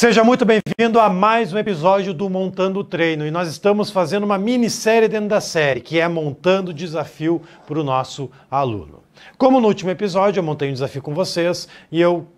Seja muito bem-vindo a mais um episódio do Montando o Treino e nós estamos fazendo uma minissérie dentro da série que é Montando Desafio para o nosso aluno. Como no último episódio eu montei um desafio com vocês e eu.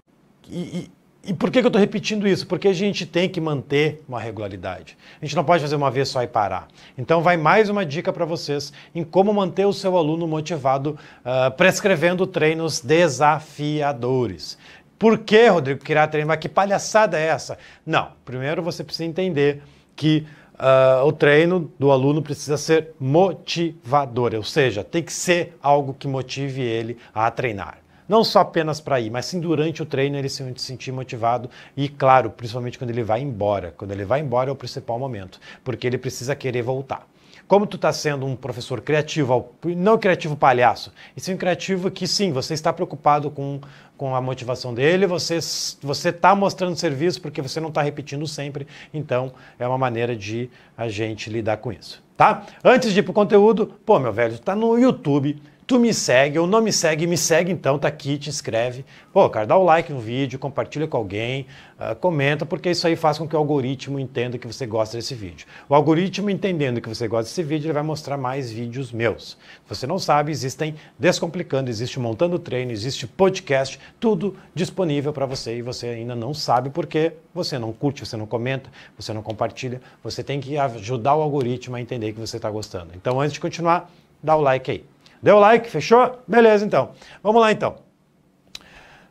E, e, e por que, eu estou repetindo isso? Porque a gente tem que manter uma regularidade. A gente não pode fazer uma vez só e parar. Então, vai mais uma dica para vocês em como manter o seu aluno motivado, uh, prescrevendo treinos desafiadores. Por que, Rodrigo, criar três Que palhaçada é essa? Não, primeiro você precisa entender que uh, o treino do aluno precisa ser motivador, ou seja, tem que ser algo que motive ele a treinar não só apenas para ir, mas sim durante o treino ele se sentir motivado e, claro, principalmente quando ele vai embora. Quando ele vai embora é o principal momento, porque ele precisa querer voltar como tu está sendo um professor criativo, não criativo palhaço, e sim criativo que sim, você está preocupado com, com a motivação dele, você está mostrando serviço porque você não está repetindo sempre, então é uma maneira de a gente lidar com isso. Tá? Antes de ir para o conteúdo, pô, meu velho, está no YouTube, tu me segue ou não me segue, me segue então, tá aqui, te inscreve. Pô, cara, dá o like no vídeo, compartilha com alguém, uh, comenta, porque isso aí faz com que o algoritmo entenda que você gosta desse vídeo. O algoritmo entendendo que você gosta desse vídeo, ele vai mostrar mais vídeos meus. Você não sabe, existem Descomplicando, existe Montando Treino, existe podcast, tudo disponível para você e você ainda não sabe porque você não curte, você não comenta, você não compartilha. Você tem que ajudar o algoritmo a entender que você está gostando. Então, antes de continuar, dá o like aí. Deu like, fechou? Beleza, então. Vamos lá, então.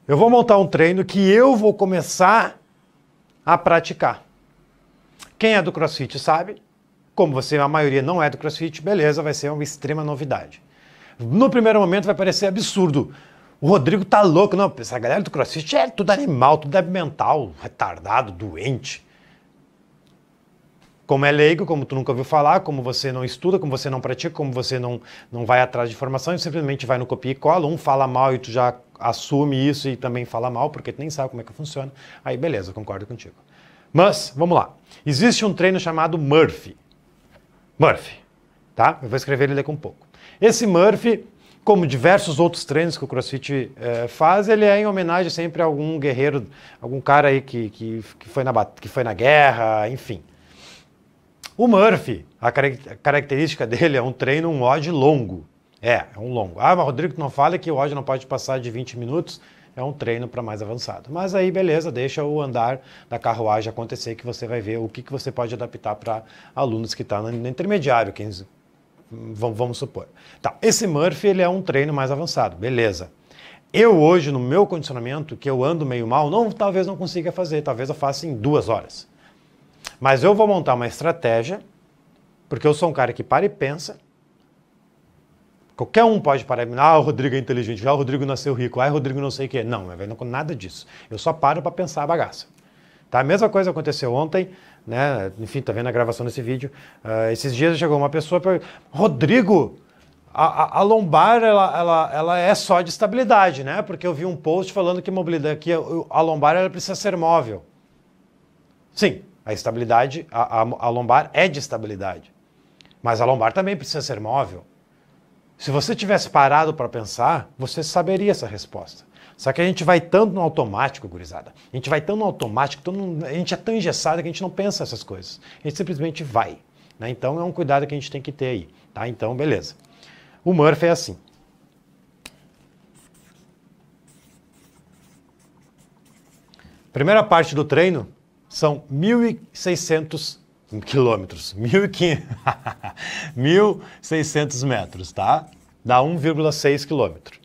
Eu vou montar um treino que eu vou começar a praticar. Quem é do CrossFit sabe. Como você, a maioria não é do CrossFit, beleza, vai ser uma extrema novidade. No primeiro momento vai parecer absurdo. O Rodrigo tá louco, não, essa galera do CrossFit é tudo animal, tudo mental, retardado, doente como é leigo, como tu nunca ouviu falar, como você não estuda, como você não pratica, como você não, não vai atrás de informação, e simplesmente vai no copia e cola, um fala mal e tu já assume isso e também fala mal, porque tu nem sabe como é que funciona. Aí beleza, concordo contigo. Mas, vamos lá. Existe um treino chamado Murphy. Murphy, tá? Eu vou escrever ele daqui um pouco. Esse Murphy, como diversos outros treinos que o CrossFit eh, faz, ele é em homenagem sempre a algum guerreiro, algum cara aí que, que, que, foi, na, que foi na guerra, enfim. O Murphy, a característica dele é um treino, um odd longo. É, é um longo. Ah, mas Rodrigo, tu não fala que o odd não pode passar de 20 minutos. É um treino para mais avançado. Mas aí, beleza, deixa o andar da carruagem acontecer que você vai ver o que, que você pode adaptar para alunos que estão tá no intermediário, 15, vamos supor. Tá, esse Murphy ele é um treino mais avançado, beleza. Eu hoje, no meu condicionamento, que eu ando meio mal, não, talvez não consiga fazer, talvez eu faça em duas horas. Mas eu vou montar uma estratégia, porque eu sou um cara que para e pensa. Qualquer um pode parar e ah, o Rodrigo é inteligente, Já ah, o Rodrigo nasceu rico, ah, o Rodrigo não sei o quê. Não, não com nada disso. Eu só paro para pensar a bagaça. Tá? A mesma coisa aconteceu ontem, né? Enfim, tá vendo a gravação desse vídeo. Uh, esses dias chegou uma pessoa para Rodrigo, a, a, a, lombar ela, ela, ela é só de estabilidade, né? Porque eu vi um post falando que mobilidade que a, a lombar ela precisa ser móvel. Sim, a estabilidade, a, a, a lombar é de estabilidade. Mas a lombar também precisa ser móvel. Se você tivesse parado para pensar, você saberia essa resposta. Só que a gente vai tanto no automático, gurizada. A gente vai tão no automático, tão no... a gente é tão engessado que a gente não pensa essas coisas. A gente simplesmente vai. Né? Então é um cuidado que a gente tem que ter aí. Tá? Então, beleza. O Murphy é assim. Primeira parte do treino, são 1.600 quilômetros, 1.600 metros, tá? Dá 1,6 quilômetro.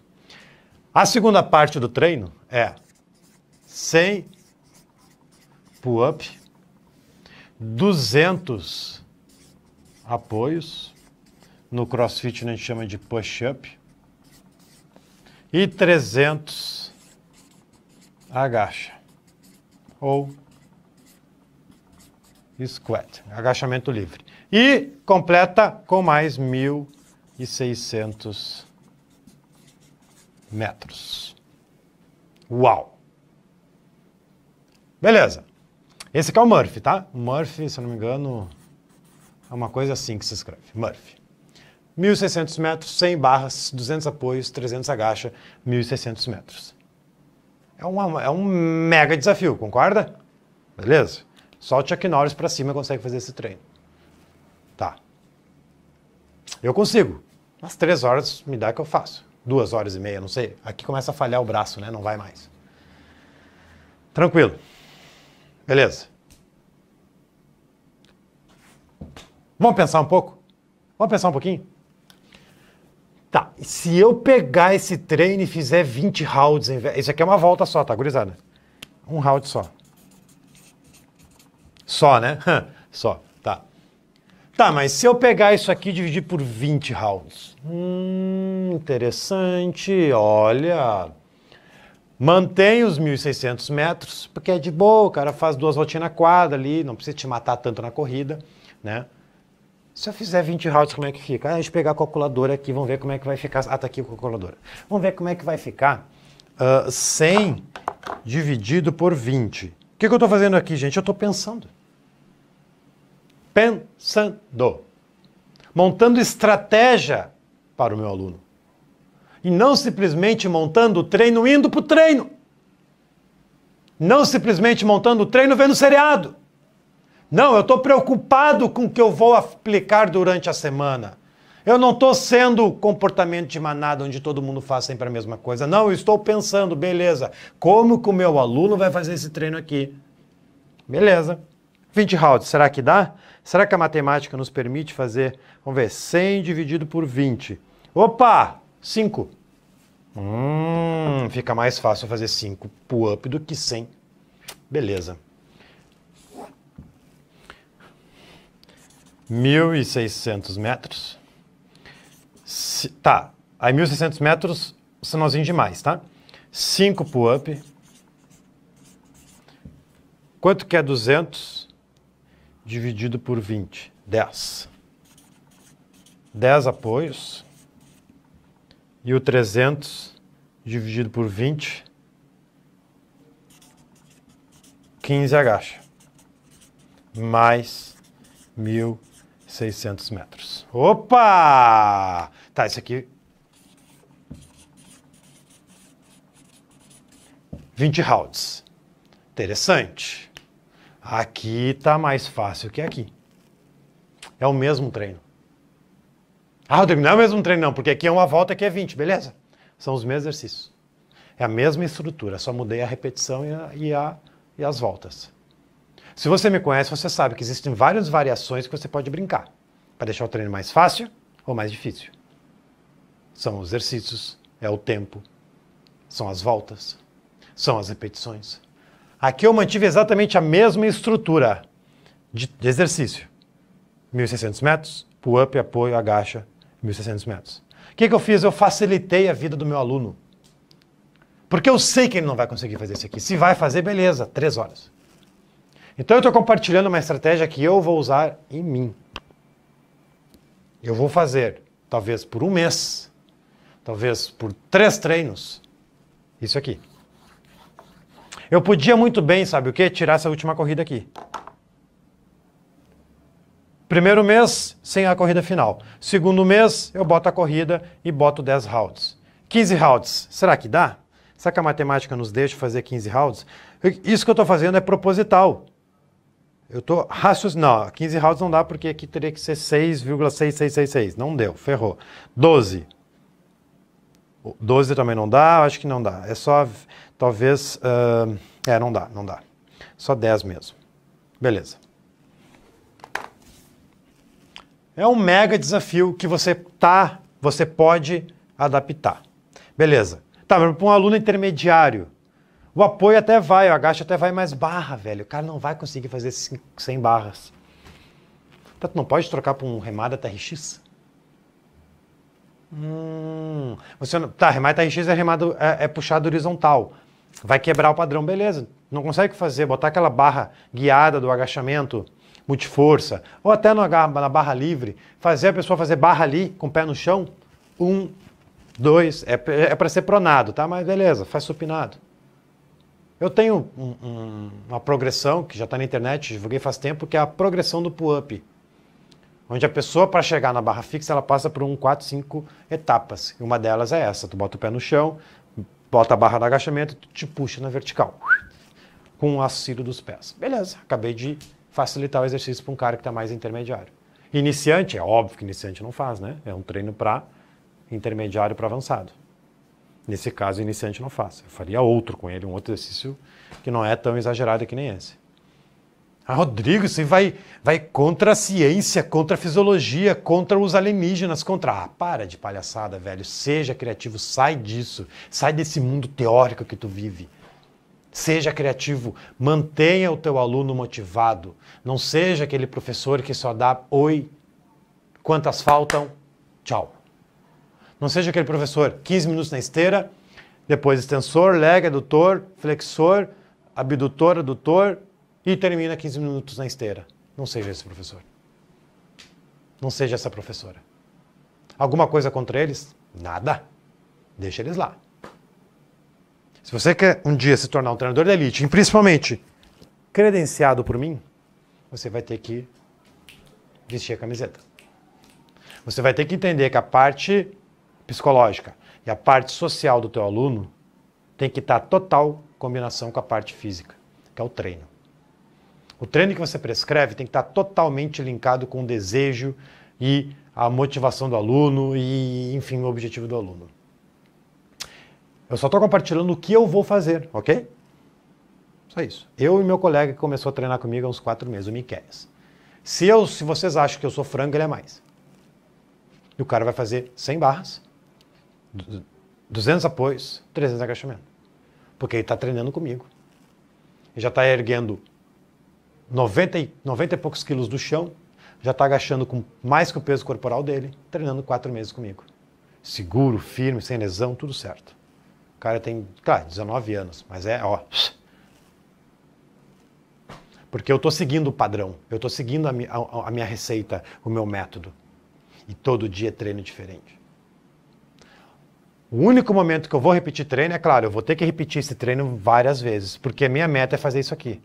A segunda parte do treino é 100 pull-up, 200 apoios, no crossfit a gente chama de push-up, e 300 agacha, ou squat, agachamento livre. E completa com mais 1.600 metros. Uau! Beleza. Esse aqui é o Murphy, tá? Murphy, se eu não me engano, é uma coisa assim que se escreve, Murphy. 1.600 metros, 100 barras, 200 apoios, 300 agacha, 1.600 metros. É, uma, é um mega desafio, concorda? Beleza? Só o Chuck Norris para cima consegue fazer esse treino. Tá. Eu consigo. Mas três horas me dá que eu faço. Duas horas e meia, não sei. Aqui começa a falhar o braço, né? Não vai mais. Tranquilo. Beleza. Vamos pensar um pouco? Vamos pensar um pouquinho? Tá, se eu pegar esse treino e fizer 20 rounds, isso aqui é uma volta só, tá, gurizada? Um round só. Só, né? Só, tá. Tá, mas se eu pegar isso aqui e dividir por 20 rounds? Hum, interessante, olha. Mantém os 1.600 metros, porque é de boa, o cara faz duas voltinhas na quadra ali, não precisa te matar tanto na corrida, né? Se eu fizer 20 rounds, como é que fica? a gente pegar a calculadora aqui, vamos ver como é que vai ficar. Ah, tá aqui a calculadora. Vamos ver como é que vai ficar uh, ah, 100 dividido por 20. O que, que eu estou fazendo aqui, gente? Eu estou pensando pensando, montando estratégia para o meu aluno. E não simplesmente montando o treino indo para o treino. Não simplesmente montando o treino vendo seriado. Não, eu estou preocupado com o que eu vou aplicar durante a semana. Eu não estou sendo comportamento de manada onde todo mundo faz sempre a mesma coisa. Não, eu estou pensando, beleza, como que o meu aluno vai fazer esse treino aqui? Beleza. 20 rounds, será que dá? Será que a matemática nos permite fazer, vamos ver, 100 dividido por 20? Opa, 5. Hum, fica mais fácil fazer 5 pull-up do que 100. Beleza. 1.600 metros. Se, tá, aí 1.600 metros, sinalzinho demais, tá? 5 pull-up. Quanto que é 200? dividido por 20, 10. 10 apoios. E o 300 dividido por 20, 15 agacha. Mais 1.600 metros. Opa! Tá, esse aqui 20 rounds. Interessante. Aqui tá mais fácil que aqui. É o mesmo treino. Ah, Rodrigo, não é o mesmo treino, não, porque aqui é uma volta, aqui é 20, beleza? São os mesmos exercícios. É a mesma estrutura, só mudei a repetição e, a, e, a, e as voltas. Se você me conhece, você sabe que existem várias variações que você pode brincar para deixar o treino mais fácil ou mais difícil. São os exercícios, é o tempo, são as voltas, são as repetições. Aqui eu mantive exatamente a mesma estrutura de, de exercício. 1.600 metros, pull-up, apoio, agacha, 1.600 metros. O que, que eu fiz? Eu facilitei a vida do meu aluno. Porque eu sei que ele não vai conseguir fazer isso aqui. Se vai fazer, beleza, três horas. Então eu estou compartilhando uma estratégia que eu vou usar em mim. Eu vou fazer, talvez por um mês, talvez por três treinos, isso aqui. Eu podia muito bem, sabe o que? Tirar essa última corrida aqui. Primeiro mês, sem a corrida final. Segundo mês, eu boto a corrida e boto 10 rounds. 15 rounds, será que dá? Será que a matemática nos deixa fazer 15 rounds? Isso que eu estou fazendo é proposital. Eu estou raciocinando. Não, 15 rounds não dá porque aqui teria que ser 6,6666. Não deu, ferrou. 12. 12 também não dá, acho que não dá. É só, talvez, uh, é, não dá, não dá. Só 10 mesmo. Beleza. É um mega desafio que você tá, você pode adaptar. Beleza. Tá, mas para um aluno intermediário, o apoio até vai, o agacho até vai mais barra, velho. O cara não vai conseguir fazer 100 barras. Então, tu não pode trocar para um remada TRX? Hum, você não, tá, remata RX é, remado, é, é puxado horizontal. Vai quebrar o padrão, beleza. Não consegue fazer, botar aquela barra guiada do agachamento multiforça, ou até no, na barra livre, fazer a pessoa fazer barra ali, com o pé no chão, um, dois, é, é para ser pronado, tá? Mas beleza, faz supinado. Eu tenho um, um, uma progressão, que já está na internet, divulguei faz tempo, que é a progressão do pull-up onde a pessoa, para chegar na barra fixa, ela passa por um, quatro, cinco etapas. E uma delas é essa: tu bota o pé no chão, bota a barra no agachamento, tu te puxa na vertical, com o auxílio dos pés. Beleza, acabei de facilitar o exercício para um cara que está mais intermediário. Iniciante, é óbvio que iniciante não faz, né? É um treino para intermediário para avançado. Nesse caso, iniciante não faz. Eu faria outro com ele, um outro exercício que não é tão exagerado que nem esse. Ah, Rodrigo, você vai, vai contra a ciência, contra a fisiologia, contra os alienígenas, contra. Ah, para de palhaçada, velho. Seja criativo, sai disso. Sai desse mundo teórico que tu vive. Seja criativo, mantenha o teu aluno motivado. Não seja aquele professor que só dá oi, quantas faltam, tchau. Não seja aquele professor 15 minutos na esteira, depois extensor, leg, adutor, flexor, abdutor, adutor, e termina 15 minutos na esteira. Não seja esse professor. Não seja essa professora. Alguma coisa contra eles? Nada. Deixa eles lá. Se você quer um dia se tornar um treinador de elite, e principalmente credenciado por mim, você vai ter que vestir a camiseta. Você vai ter que entender que a parte psicológica e a parte social do teu aluno tem que estar total combinação com a parte física, que é o treino. O treino que você prescreve tem que estar totalmente linkado com o desejo e a motivação do aluno e, enfim, o objetivo do aluno. Eu só estou compartilhando o que eu vou fazer, ok? Só isso. Eu e meu colega que começou a treinar comigo há uns quatro meses, o Miquelis. Se, eu, se vocês acham que eu sou frango, ele é mais. E o cara vai fazer 100 barras, 200 apoios, 300 agachamento. Porque ele está treinando comigo. Ele já está erguendo 90, 90 e poucos quilos do chão, já está agachando com mais que o peso corporal dele, treinando quatro meses comigo. Seguro, firme, sem lesão, tudo certo. O cara tem, claro, 19 anos, mas é, ó. Porque eu estou seguindo o padrão, eu estou seguindo a, a, a minha receita, o meu método. E todo dia treino diferente. O único momento que eu vou repetir treino é claro, eu vou ter que repetir esse treino várias vezes, porque a minha meta é fazer isso aqui.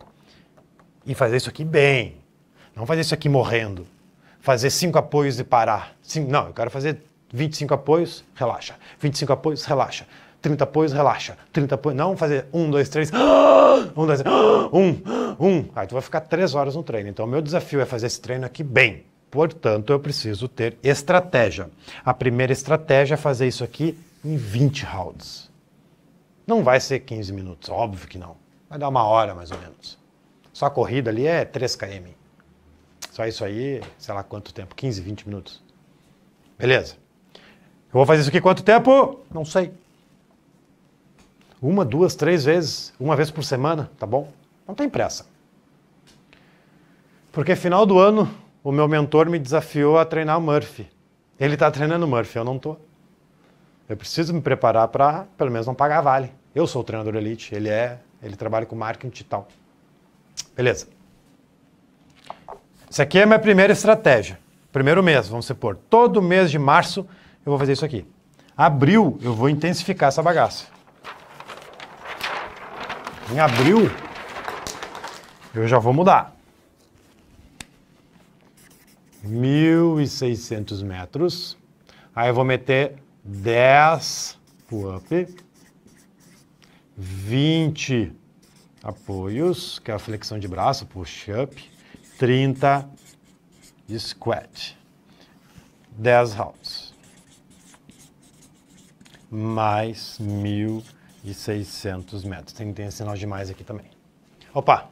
E fazer isso aqui bem. Não fazer isso aqui morrendo. Fazer cinco apoios e parar. Cinco, não, eu quero fazer 25 apoios, relaxa. 25 apoios, relaxa. 30 apoios, relaxa. 30 apoios. Não fazer 1, 2, 3. 1, 2, 3. 1, 1. Aí tu vai ficar 3 horas no treino. Então, o meu desafio é fazer esse treino aqui bem. Portanto, eu preciso ter estratégia. A primeira estratégia é fazer isso aqui em 20 rounds. Não vai ser 15 minutos, óbvio que não. Vai dar uma hora mais ou menos. Só a corrida ali é 3 km. Só isso aí, sei lá quanto tempo, 15, 20 minutos. Beleza. Eu vou fazer isso aqui quanto tempo? Não sei. Uma, duas, três vezes, uma vez por semana, tá bom? Não tem pressa. Porque final do ano, o meu mentor me desafiou a treinar o Murphy. Ele está treinando o Murphy, eu não tô. Eu preciso me preparar para, pelo menos, não pagar vale. Eu sou o treinador elite, ele é, ele trabalha com marketing e tal. Beleza. Isso aqui é a minha primeira estratégia. Primeiro mês, vamos supor. Todo mês de março eu vou fazer isso aqui. Abril, eu vou intensificar essa bagaça. Em abril, eu já vou mudar. 1.600 metros. Aí eu vou meter 10 pull-up, 20 apoios, que é a flexão de braço, push-up, 30 squat, 10 rounds, mais 1.600 metros. Tem, tem sinal de mais aqui também. Opa,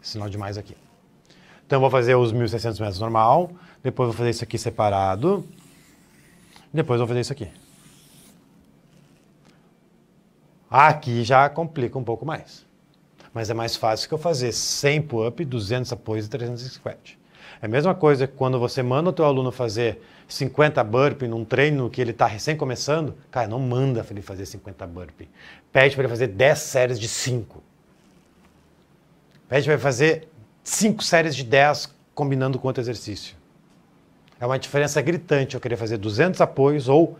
sinal de mais aqui. Então, vou fazer os 1.600 metros normal, depois vou fazer isso aqui separado, depois vou fazer isso aqui. Aqui já complica um pouco mais. Mas é mais fácil que eu fazer 100 pull-up, 200 apoios e 300 squat. É a mesma coisa que quando você manda o teu aluno fazer 50 burpee num treino que ele está recém começando, cara, não manda ele fazer 50 burpee. Pede para ele fazer 10 séries de 5. Pede para ele fazer 5 séries de 10 combinando com outro exercício. É uma diferença gritante eu querer fazer 200 apoios ou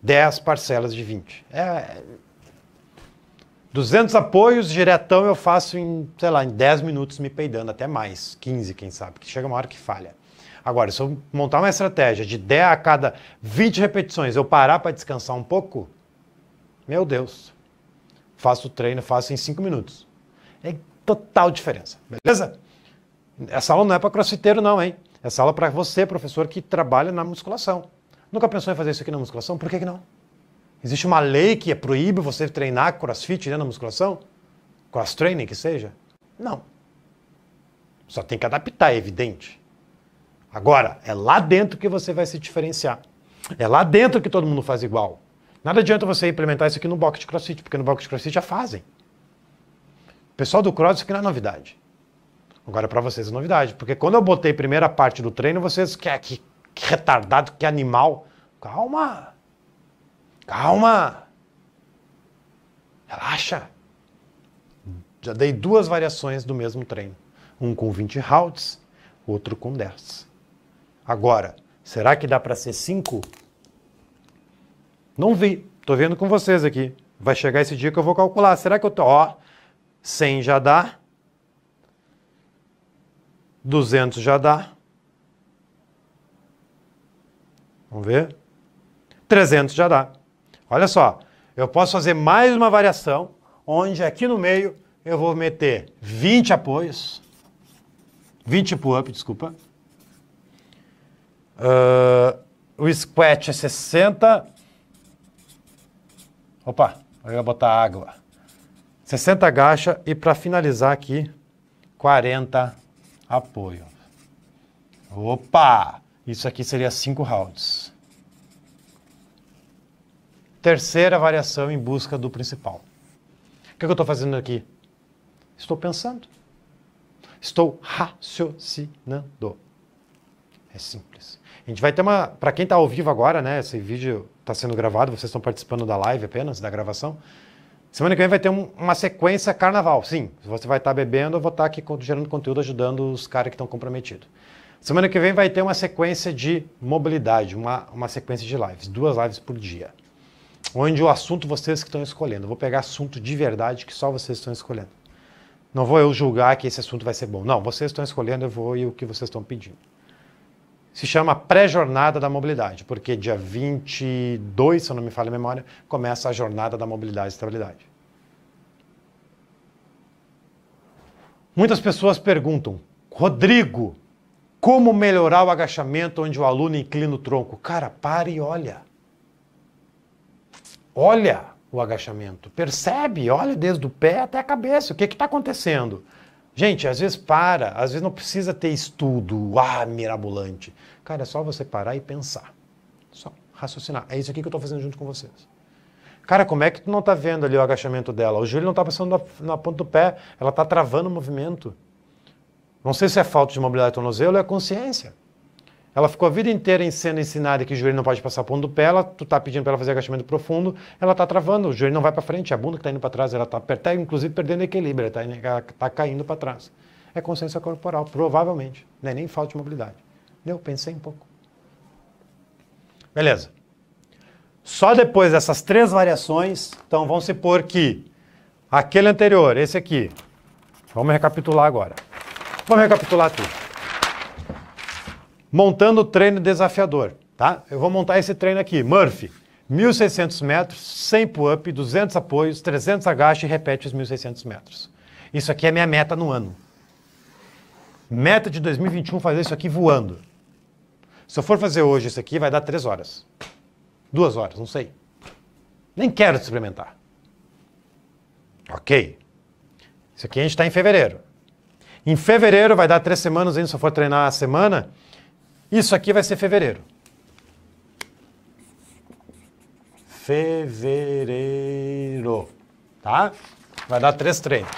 10 parcelas de 20. É, 200 apoios, diretão eu faço em, sei lá, em 10 minutos me peidando, até mais, 15, quem sabe, que chega uma hora que falha. Agora, se eu montar uma estratégia de 10 a cada 20 repetições, eu parar para descansar um pouco, meu Deus, faço o treino, faço em 5 minutos. É total diferença, beleza? Essa aula não é para crossfiteiro não, hein? Essa aula é para você, professor, que trabalha na musculação. Nunca pensou em fazer isso aqui na musculação? Por que, que não? Existe uma lei que é proíbe você treinar crossfit né, na musculação? Cross training que seja? Não. Só tem que adaptar, é evidente. Agora, é lá dentro que você vai se diferenciar. É lá dentro que todo mundo faz igual. Nada adianta você implementar isso aqui no box de crossfit, porque no box de crossfit já fazem. O pessoal do cross, isso aqui não é novidade. Agora, para vocês é novidade, porque quando eu botei a primeira parte do treino, vocês, que, que, que retardado, que animal. Calma! Calma! Relaxa! Já dei duas variações do mesmo treino. Um com 20 rounds, outro com 10. Agora, será que dá para ser 5? Não vi. Tô vendo com vocês aqui. Vai chegar esse dia que eu vou calcular. Será que eu tô, ó, 100 já dá. 200 já dá. Vamos ver? 300 já dá. Olha só, eu posso fazer mais uma variação, onde aqui no meio eu vou meter 20 apoios, 20 pull-up, desculpa. Uh, o squat é 60. Opa, eu ia botar água. 60 agacha e para finalizar aqui, 40 apoio. Opa! Isso aqui seria 5 rounds. Terceira variação em busca do principal. O que, é que eu estou fazendo aqui? Estou pensando. Estou raciocinando. É simples. A gente vai ter uma. Para quem está ao vivo agora, né? Esse vídeo está sendo gravado, vocês estão participando da live apenas, da gravação. Semana que vem vai ter um, uma sequência carnaval. Sim, você vai estar tá bebendo, eu vou estar tá aqui gerando conteúdo, ajudando os caras que estão comprometidos. Semana que vem vai ter uma sequência de mobilidade, uma, uma sequência de lives, duas lives por dia onde o assunto vocês que estão escolhendo. Eu vou pegar assunto de verdade que só vocês estão escolhendo. Não vou eu julgar que esse assunto vai ser bom. Não, vocês estão escolhendo, eu vou e o que vocês estão pedindo. Se chama Pré-Jornada da Mobilidade, porque dia 22, se eu não me falha a memória, começa a Jornada da Mobilidade e Estabilidade. Muitas pessoas perguntam, Rodrigo, como melhorar o agachamento onde o aluno inclina o tronco? Cara, para e olha olha o agachamento, percebe, olha desde o pé até a cabeça, o que está acontecendo. Gente, às vezes para, às vezes não precisa ter estudo, ah, mirabolante. Cara, é só você parar e pensar. Só raciocinar. É isso aqui que eu estou fazendo junto com vocês. Cara, como é que tu não está vendo ali o agachamento dela? O joelho não está passando na, na, ponta do pé, ela está travando o movimento. Não sei se é falta de mobilidade de tornozelo, é consciência. Ela ficou a vida inteira sendo ensinada que o joelho não pode passar ponto do pé, ela, tu tá pedindo para ela fazer agachamento profundo, ela tá travando, o joelho não vai para frente, a bunda que tá indo para trás, ela tá, apertando, tá inclusive perdendo equilíbrio, ela tá, ela tá caindo para trás. É consciência corporal, provavelmente, né, nem falta de mobilidade. Eu pensei um pouco. Beleza. Só depois dessas três variações, então vamos supor que aquele anterior, esse aqui, vamos recapitular agora. Vamos recapitular tudo montando o treino desafiador, tá? Eu vou montar esse treino aqui, Murphy. 1.600 metros, 100 pull-up, 200 apoios, 300 agachos e repete os 1.600 metros. Isso aqui é minha meta no ano. Meta de 2021 fazer isso aqui voando. Se eu for fazer hoje isso aqui, vai dar 3 horas. 2 horas, não sei. Nem quero experimentar. Ok. Isso aqui a gente está em fevereiro. Em fevereiro vai dar três semanas ainda, se eu for treinar a semana, isso aqui vai ser fevereiro. Fevereiro. Tá? Vai dar três treinos.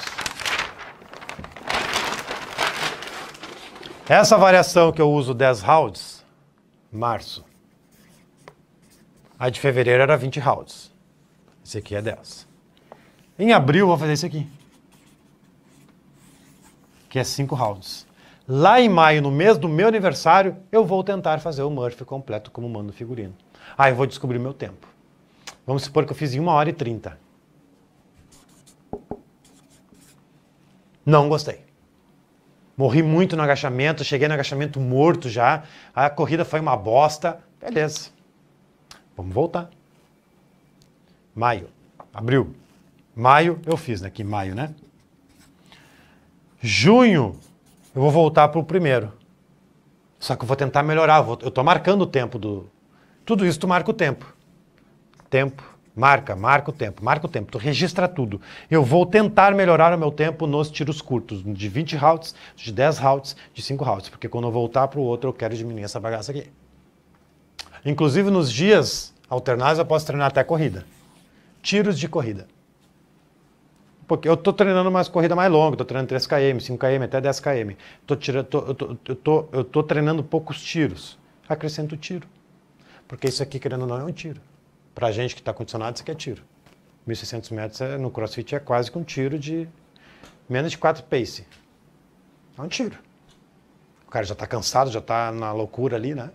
Essa variação que eu uso 10 rounds, março. A de fevereiro era 20 rounds. Esse aqui é 10. Em abril, vou fazer isso aqui. Que é 5 rounds lá em maio, no mês do meu aniversário, eu vou tentar fazer o Murphy completo como mando figurino. Ah, eu vou descobrir meu tempo. Vamos supor que eu fiz em 1 hora e 30. Não gostei. Morri muito no agachamento, cheguei no agachamento morto já. A corrida foi uma bosta. Beleza. Vamos voltar. Maio, abril. Maio eu fiz, né? Que maio, né? Junho, eu vou voltar para o primeiro. Só que eu vou tentar melhorar. Eu estou marcando o tempo do. Tudo isso tu marca o tempo. Tempo, marca, marca o tempo, marca o tempo. Tu registra tudo. Eu vou tentar melhorar o meu tempo nos tiros curtos, de 20 rounds, de 10 rounds, de 5 rounds. Porque quando eu voltar para o outro, eu quero diminuir essa bagaça aqui. Inclusive nos dias alternados, eu posso treinar até corrida. Tiros de corrida. Porque eu estou treinando mais corrida mais longa, estou treinando 3km, 5km, até 10km. Tô tirando, tô, eu, estou eu, treinando poucos tiros. Acrescento o tiro. Porque isso aqui, querendo ou não, é um tiro. Para gente que está condicionado, isso aqui é tiro. 1.600 metros é, no crossfit é quase que um tiro de menos de 4 pace. É um tiro. O cara já está cansado, já está na loucura ali, né?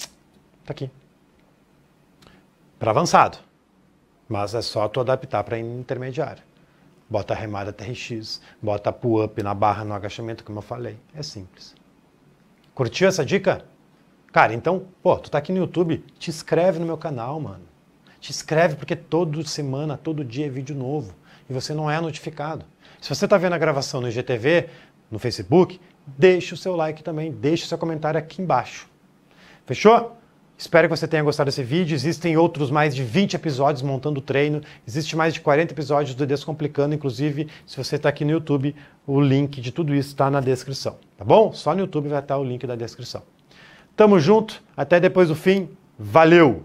está aqui. Para avançado. Mas é só tu adaptar para intermediário. Bota a remada TRX, bota pull-up na barra no agachamento, como eu falei. É simples. Curtiu essa dica? Cara, então, pô, tu tá aqui no YouTube, te inscreve no meu canal, mano. Te inscreve porque toda semana, todo dia é vídeo novo e você não é notificado. Se você está vendo a gravação no IGTV, no Facebook, deixa o seu like também, deixa o seu comentário aqui embaixo. Fechou? Espero que você tenha gostado desse vídeo. Existem outros mais de 20 episódios montando o treino. Existem mais de 40 episódios do Descomplicando. Inclusive, se você está aqui no YouTube, o link de tudo isso está na descrição. Tá bom? Só no YouTube vai estar o link da descrição. Tamo junto. Até depois do fim. Valeu!